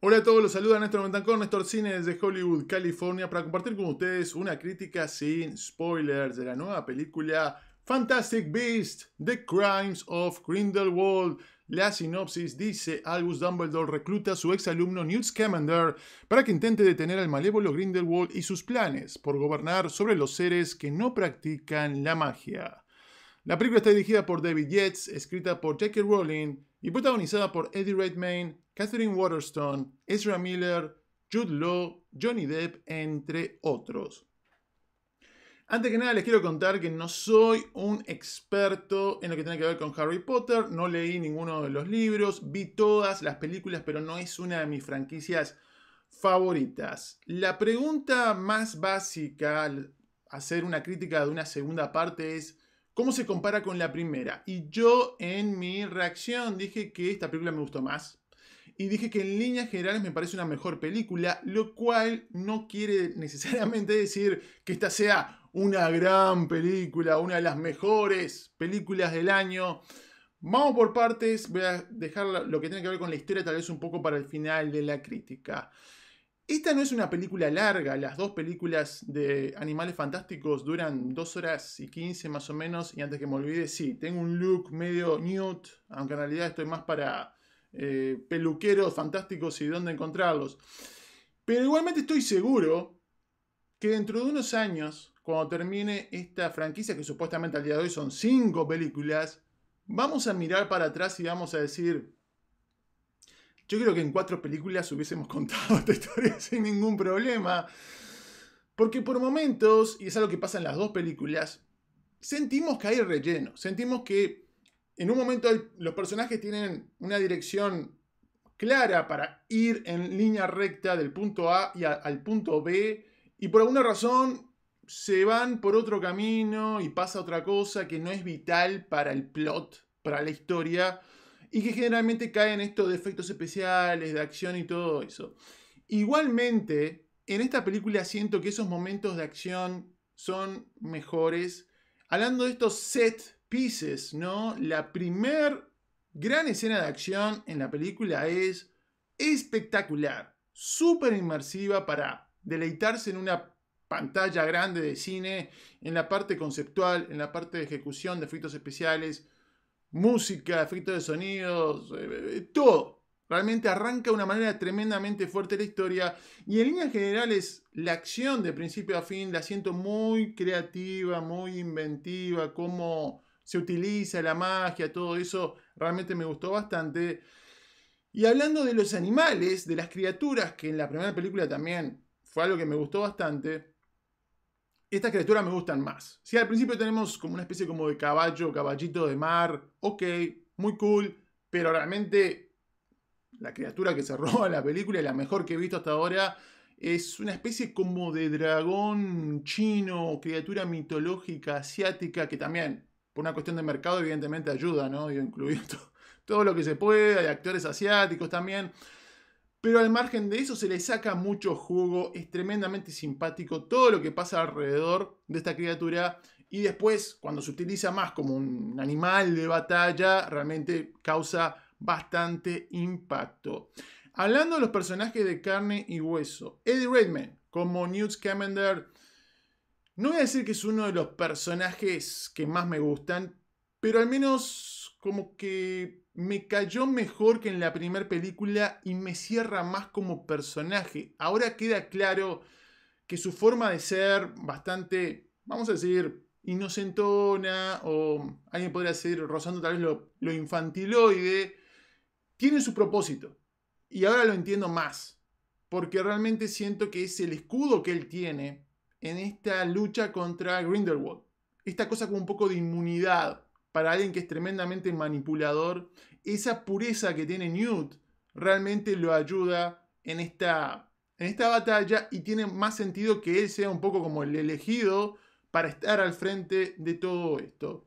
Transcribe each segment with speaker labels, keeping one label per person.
Speaker 1: Hola a todos, los saluda Néstor con Néstor Cines de Hollywood, California, para compartir con ustedes una crítica sin spoilers de la nueva película Fantastic Beast, The Crimes of Grindelwald. La sinopsis dice, Albus Dumbledore recluta a su exalumno Newt Scamander para que intente detener al malévolo Grindelwald y sus planes por gobernar sobre los seres que no practican la magia. La película está dirigida por David Yates, escrita por Jackie Rowling y protagonizada por Eddie Redmayne, Catherine Waterstone, Ezra Miller, Jude Law, Johnny Depp, entre otros. Antes que nada les quiero contar que no soy un experto en lo que tiene que ver con Harry Potter, no leí ninguno de los libros, vi todas las películas, pero no es una de mis franquicias favoritas. La pregunta más básica al hacer una crítica de una segunda parte es cómo se compara con la primera. Y yo en mi reacción dije que esta película me gustó más, y dije que en líneas generales me parece una mejor película, lo cual no quiere necesariamente decir que esta sea una gran película, una de las mejores películas del año. Vamos por partes, voy a dejar lo que tiene que ver con la historia tal vez un poco para el final de la crítica. Esta no es una película larga, las dos películas de Animales Fantásticos duran 2 horas y 15 más o menos, y antes que me olvide, sí, tengo un look medio nude, aunque en realidad estoy más para eh, peluqueros fantásticos y dónde encontrarlos. Pero igualmente estoy seguro que dentro de unos años, cuando termine esta franquicia, que supuestamente al día de hoy son cinco películas, vamos a mirar para atrás y vamos a decir, yo creo que en cuatro películas hubiésemos contado esta historia sin ningún problema. Porque por momentos, y es algo que pasa en las dos películas, sentimos que hay relleno, sentimos que en un momento los personajes tienen una dirección clara para ir en línea recta del punto A y al punto B, y por alguna razón se van por otro camino y pasa otra cosa que no es vital para el plot, para la historia, y que generalmente caen estos defectos efectos especiales, de acción y todo eso. Igualmente, en esta película siento que esos momentos de acción son mejores. Hablando de estos sets Pieces, ¿no? La primer gran escena de acción en la película es espectacular, súper inmersiva para deleitarse en una pantalla grande de cine, en la parte conceptual, en la parte de ejecución de efectos especiales, música, efectos de sonidos, eh, todo. Realmente arranca de una manera tremendamente fuerte la historia y en líneas generales la acción de principio a fin la siento muy creativa, muy inventiva, como se utiliza, la magia, todo eso, realmente me gustó bastante. Y hablando de los animales, de las criaturas, que en la primera película también fue algo que me gustó bastante, estas criaturas me gustan más. Si al principio tenemos como una especie como de caballo, caballito de mar, ok, muy cool, pero realmente la criatura que se roba la película, y la mejor que he visto hasta ahora, es una especie como de dragón chino, criatura mitológica asiática, que también una cuestión de mercado, evidentemente ayuda, ¿no? Y incluir todo lo que se puede, hay actores asiáticos también. Pero al margen de eso se le saca mucho jugo, es tremendamente simpático todo lo que pasa alrededor de esta criatura y después cuando se utiliza más como un animal de batalla realmente causa bastante impacto. Hablando de los personajes de carne y hueso, Eddie redman como Newt Scamander no voy a decir que es uno de los personajes que más me gustan, pero al menos como que me cayó mejor que en la primera película y me cierra más como personaje. Ahora queda claro que su forma de ser bastante, vamos a decir, inocentona o alguien podría decir rozando tal vez lo, lo infantiloide, tiene su propósito. Y ahora lo entiendo más, porque realmente siento que es el escudo que él tiene en esta lucha contra Grindelwald. Esta cosa como un poco de inmunidad para alguien que es tremendamente manipulador. Esa pureza que tiene Newt realmente lo ayuda en esta, en esta batalla y tiene más sentido que él sea un poco como el elegido para estar al frente de todo esto.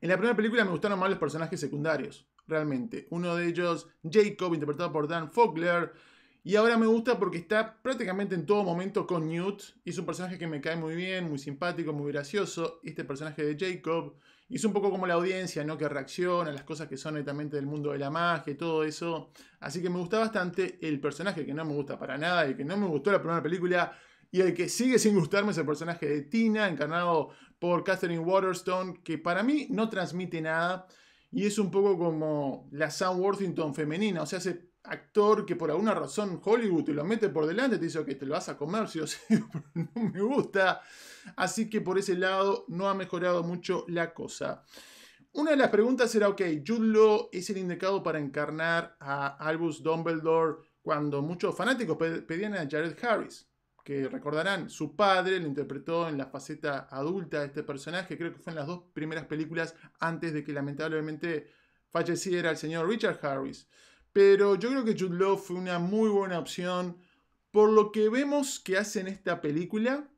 Speaker 1: En la primera película me gustaron más los personajes secundarios, realmente. Uno de ellos, Jacob, interpretado por Dan Fogler, y ahora me gusta porque está prácticamente en todo momento con Newt. Y es un personaje que me cae muy bien, muy simpático, muy gracioso. Este personaje de Jacob. es un poco como la audiencia, ¿no? Que reacciona a las cosas que son netamente del mundo de la magia y todo eso. Así que me gusta bastante el personaje que no me gusta para nada y que no me gustó la primera película. Y el que sigue sin gustarme es el personaje de Tina, encarnado por Catherine Waterstone, que para mí no transmite nada. Y es un poco como la Sam Worthington femenina. O sea, se actor que por alguna razón Hollywood te lo mete por delante, te dice que te lo vas a comer, si no me gusta. Así que por ese lado no ha mejorado mucho la cosa. Una de las preguntas era, ok, Jude Law es el indicado para encarnar a Albus Dumbledore cuando muchos fanáticos pedían a Jared Harris, que recordarán, su padre lo interpretó en la faceta adulta de este personaje, creo que fue en las dos primeras películas antes de que lamentablemente falleciera el señor Richard Harris. Pero yo creo que Jude Law fue una muy buena opción por lo que vemos que hace en esta película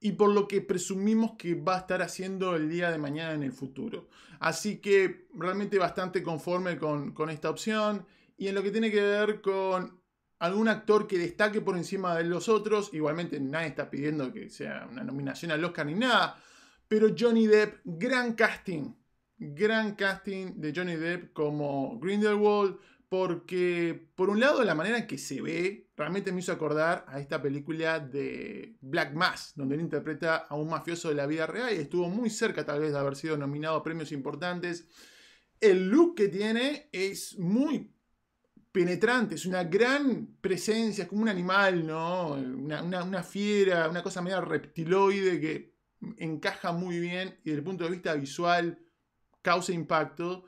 Speaker 1: y por lo que presumimos que va a estar haciendo el día de mañana en el futuro. Así que realmente bastante conforme con, con esta opción. Y en lo que tiene que ver con algún actor que destaque por encima de los otros, igualmente nadie está pidiendo que sea una nominación al Oscar ni nada, pero Johnny Depp, gran casting gran casting de Johnny Depp como Grindelwald, porque por un lado la manera en que se ve realmente me hizo acordar a esta película de Black Mass, donde él interpreta a un mafioso de la vida real y estuvo muy cerca tal vez de haber sido nominado a premios importantes. El look que tiene es muy penetrante, es una gran presencia, es como un animal, ¿no? Una, una fiera, una cosa media reptiloide que encaja muy bien y desde el punto de vista visual causa impacto,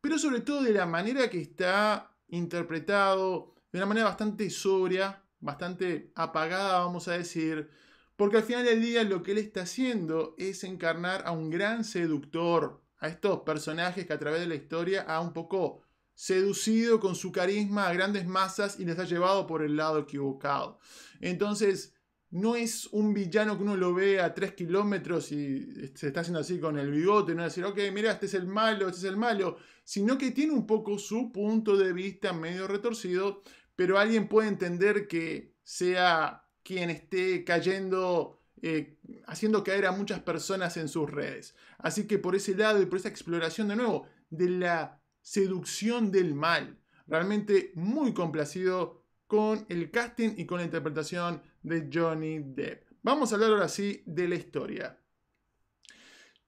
Speaker 1: pero sobre todo de la manera que está interpretado, de una manera bastante sobria, bastante apagada, vamos a decir, porque al final del día lo que él está haciendo es encarnar a un gran seductor, a estos personajes que a través de la historia ha un poco seducido con su carisma a grandes masas y les ha llevado por el lado equivocado. Entonces, no es un villano que uno lo ve a tres kilómetros y se está haciendo así con el bigote, no decir, ok, mira, este es el malo, este es el malo, sino que tiene un poco su punto de vista medio retorcido, pero alguien puede entender que sea quien esté cayendo, eh, haciendo caer a muchas personas en sus redes. Así que por ese lado y por esa exploración de nuevo de la seducción del mal, realmente muy complacido con el casting y con la interpretación de Johnny Depp. Vamos a hablar ahora sí de la historia.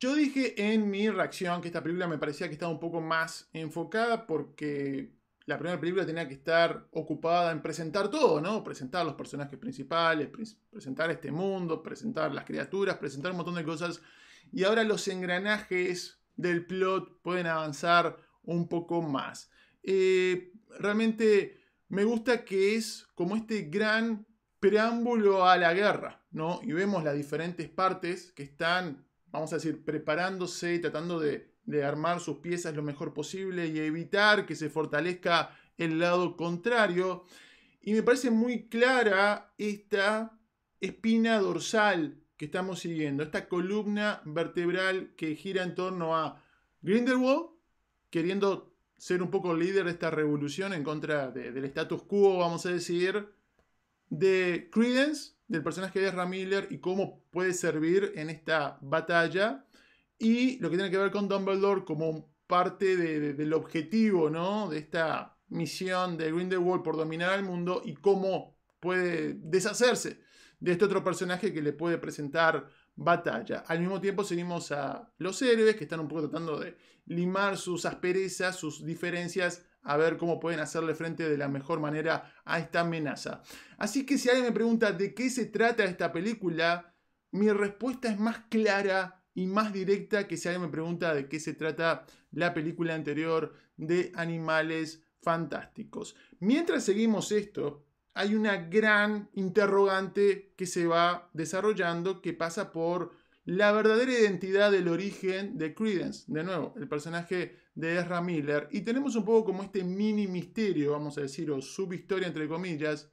Speaker 1: Yo dije en mi reacción que esta película me parecía que estaba un poco más enfocada porque la primera película tenía que estar ocupada en presentar todo, ¿no? Presentar los personajes principales, presentar este mundo, presentar las criaturas, presentar un montón de cosas. Y ahora los engranajes del plot pueden avanzar un poco más. Eh, realmente me gusta que es como este gran preámbulo a la guerra, ¿no? Y vemos las diferentes partes que están, vamos a decir, preparándose y tratando de, armar sus piezas lo mejor posible y evitar que se fortalezca el lado contrario. Y me parece muy clara esta espina dorsal que estamos siguiendo, esta columna vertebral que gira en torno a Grindelwald queriendo ser un poco líder de esta revolución en contra del status quo, vamos a decir, de Credence, del personaje de Ramiller y cómo puede servir en esta batalla. Y lo que tiene que ver con Dumbledore como parte del objetivo, ¿no? De esta misión de Grindelwald por dominar el mundo y cómo puede deshacerse de este otro personaje que le puede presentar batalla. Al mismo tiempo seguimos a los héroes que están un poco tratando de limar sus asperezas, sus diferencias, a ver cómo pueden hacerle frente de la mejor manera a esta amenaza. Así que si alguien me pregunta de qué se trata esta película, mi respuesta es más clara y más directa que si alguien me pregunta de qué se trata la película anterior de Animales Fantásticos. Mientras seguimos esto, hay una gran interrogante que se va desarrollando que pasa por la verdadera identidad del origen de Credence, de nuevo, el personaje de Ezra Miller, y tenemos un poco como este mini misterio, vamos a decir, o subhistoria entre comillas,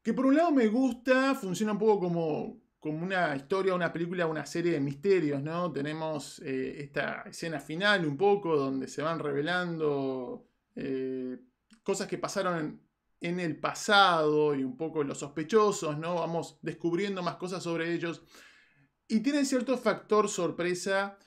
Speaker 1: que por un lado me gusta, funciona un poco como, como una historia, una película, una serie de misterios, ¿no? Tenemos eh, esta escena final un poco donde se van revelando eh, cosas que pasaron en el pasado y un poco los sospechosos, ¿no? Vamos descubriendo más cosas sobre ellos. Y tiene cierto factor sorpresa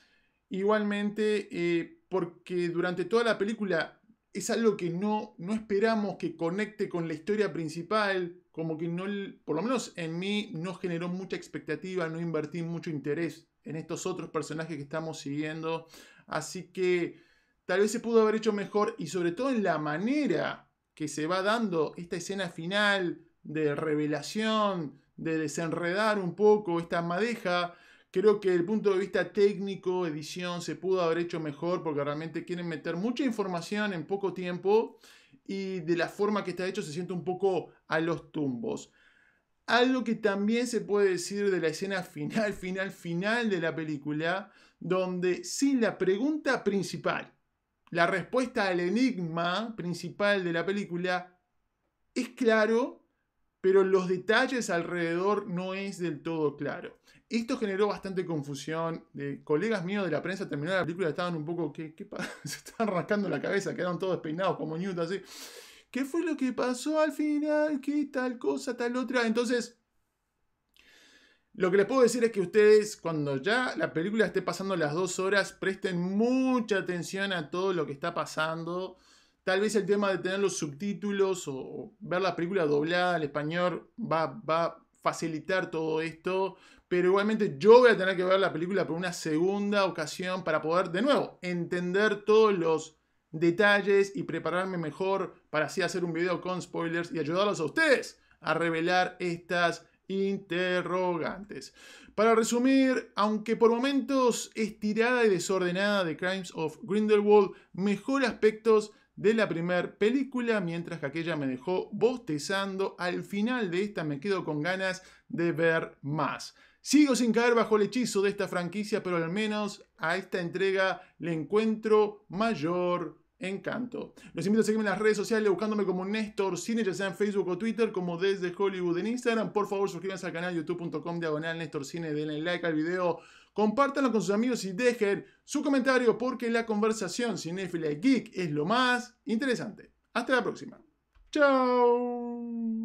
Speaker 1: igualmente eh, porque durante toda la película es algo que no, no esperamos que conecte con la historia principal, como que no, por lo menos en mí, no generó mucha expectativa, no invertí mucho interés en estos otros personajes que estamos siguiendo. Así que tal vez se pudo haber hecho mejor y sobre todo en la manera que se va dando esta escena final de revelación, de desenredar un poco esta madeja. Creo que desde el punto de vista técnico, edición, se pudo haber hecho mejor porque realmente quieren meter mucha información en poco tiempo y de la forma que está hecho se siente un poco a los tumbos. Algo que también se puede decir de la escena final, final, final de la película, donde sin la pregunta principal, la respuesta al enigma principal de la película es claro, pero los detalles alrededor no es del todo claro. Esto generó bastante confusión. De colegas míos de la prensa terminaron la película, estaban un poco, ¿qué, Se estaban rascando la cabeza, quedaron todos peinados como Newt, así. ¿Qué fue lo que pasó al final? ¿Qué tal cosa, tal otra? Entonces, lo que les puedo decir es que ustedes, cuando ya la película esté pasando las dos horas, presten mucha atención a todo lo que está pasando. Tal vez el tema de tener los subtítulos o, ver la película doblada al español va, va a facilitar todo esto. Pero igualmente yo voy a tener que ver la película por una segunda ocasión para poder de nuevo entender todos los detalles y prepararme mejor para así hacer un video con spoilers y ayudarlos a ustedes a revelar estas interrogantes. Para resumir, aunque por momentos estirada y desordenada de Crimes of Grindelwald, mejor aspectos de la primera película, mientras que aquella me dejó bostezando, al final de esta me quedo con ganas de ver más. Sigo sin caer bajo el hechizo de esta franquicia, pero al menos a esta entrega le encuentro mayor encanto. Los invito a seguirme en las redes sociales buscándome como Néstor Cine, ya sea en Facebook o Twitter, como desde Hollywood en Instagram. Por favor, suscríbanse al canal youtube.com diagonal Néstor Cine, denle like al video, compártanlo con sus amigos y dejen su comentario porque la conversación cinéfila geek es lo más interesante. Hasta la próxima. Chao.